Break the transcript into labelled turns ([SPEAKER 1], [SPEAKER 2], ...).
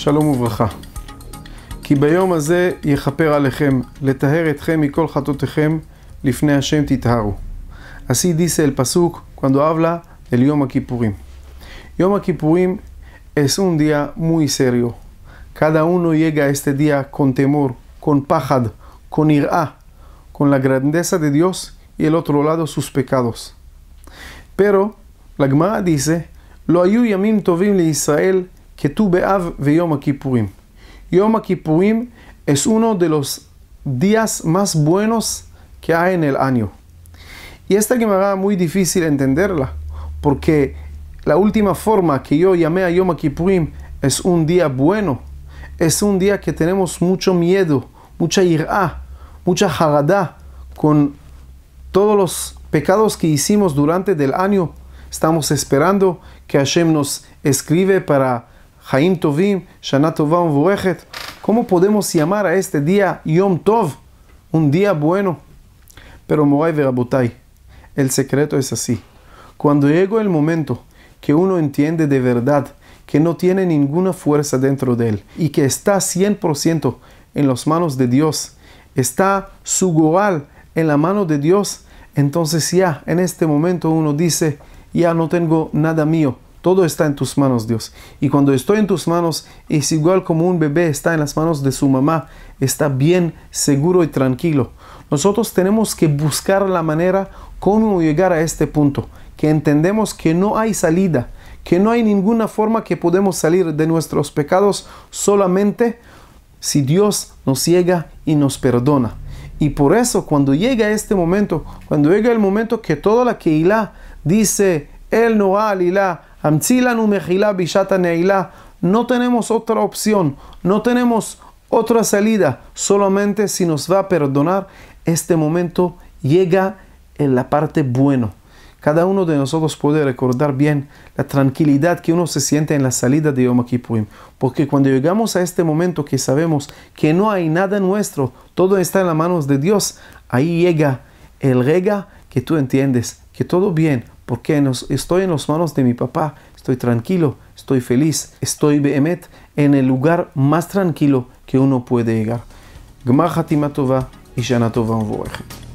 [SPEAKER 1] שלום וברכה. כי ביום הזה יכפר עליכם, לטהר אתכם מכל חטאותיכם, לפני השם תטהרו. Así dice el pasuk cuando habla del Yom Kippurim. Yom Kippurim es un día muy serio. Cada uno llega a este día con temor, con pajad, con irá, con la grandeza de Dios y el otro lado sus pecados. Pero la Gemara dice, Lo ayu yamim tovim li Israel que tú Beav ve Yom es uno de los días más buenos que hay en el año. Y esta que me haga muy difícil entenderla, porque la última forma que yo llamé a Yom Kippurim es un día bueno, es un día que tenemos mucho miedo, mucha ira, mucha jagada, con todos los pecados que hicimos durante el año. Estamos esperando que Hashem nos escribe para Tovim, Shana ¿Cómo podemos llamar a este día Yom Tov? Un día bueno. Pero Moray el secreto es así. Cuando llega el momento que uno entiende de verdad que no tiene ninguna fuerza dentro de él y que está 100% en las manos de Dios, está su goal en la mano de Dios, entonces ya en este momento uno dice, ya no tengo nada mío, todo está en tus manos, Dios. Y cuando estoy en tus manos, es igual como un bebé está en las manos de su mamá, está bien, seguro y tranquilo. Nosotros tenemos que buscar la manera cómo llegar a este punto, que entendemos que no hay salida, que no hay ninguna forma que podemos salir de nuestros pecados solamente si Dios nos llega y nos perdona. Y por eso cuando llega este momento, cuando llega el momento que toda la Keilah dice, Él no ha no tenemos otra opción, no tenemos otra salida, solamente si nos va a perdonar, este momento llega en la parte bueno. Cada uno de nosotros puede recordar bien la tranquilidad que uno se siente en la salida de Yom Kippurim, porque cuando llegamos a este momento que sabemos que no hay nada nuestro, todo está en las manos de Dios, ahí llega el rega que tú entiendes que todo bien porque estoy en las manos de mi papá, estoy tranquilo, estoy feliz, estoy behemet en el lugar más tranquilo que uno puede llegar. Gmar y Shana Tova